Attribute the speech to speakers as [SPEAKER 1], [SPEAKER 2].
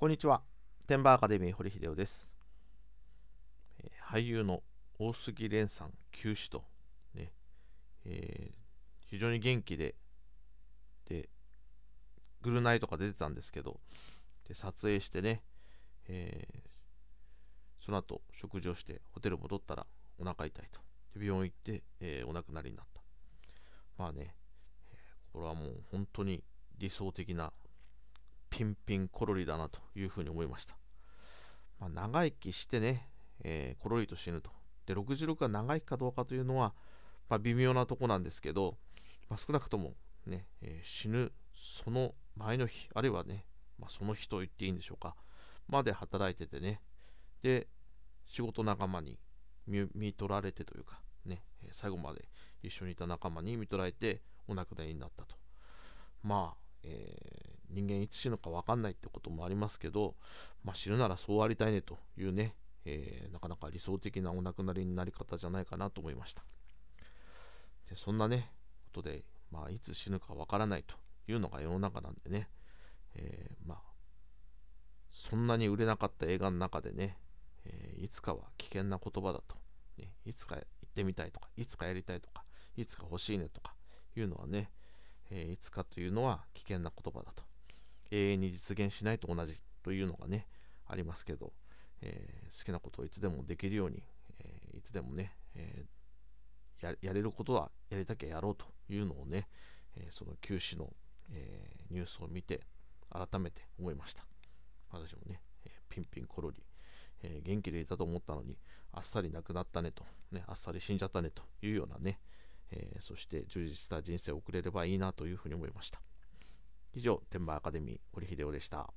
[SPEAKER 1] こんにちは。テンバアカデミー堀秀夫です。え俳優の大杉蓮さん休止と、ねえー、非常に元気で、で、グルナイとか出てたんですけど、で撮影してね、えー、その後食事をしてホテル戻ったらお腹痛いと。で病院行って、えお亡くなりになった。まあね、これはもう本当に理想的なピンピンコロリだなというふうに思いました。まあ、長生きしてね、えー、コロリと死ぬと。で、66が長生きかどうかというのは、まあ、微妙なとこなんですけど、まあ、少なくともね、えー、死ぬその前の日、あるいはね、まあ、その日と言っていいんでしょうか、まで働いててね、で、仕事仲間に見取られてというか、ね、最後まで一緒にいた仲間に見取られてお亡くなりになったと。まあ、え人間いつ死ぬか分かんないってこともありますけど、まあ、死ぬならそうありたいねというね、えー、なかなか理想的なお亡くなりになり方じゃないかなと思いましたでそんなねことで、まあ、いつ死ぬか分からないというのが世の中なんでね、えー、まあそんなに売れなかった映画の中でね、えー、いつかは危険な言葉だと、ね、いつか行ってみたいとかいつかやりたいとかいつか欲しいねとかいうのはね、えー、いつかというのは危険な言葉だと永遠に実現しないと同じというのがね、ありますけど、えー、好きなことをいつでもできるように、えー、いつでもね、えー、やれることはやりたきゃやろうというのをね、えその九死の、えニュースを見て改めて思いました私もね、えピンピンコロリ、え元気でいたと思ったのにあっさり亡くなったねと、ね、あっさり死んじゃったねというようなね、えそして充実した人生を送れればいいなというふうに思いました以上、天馬アカデミー、堀秀夫でした。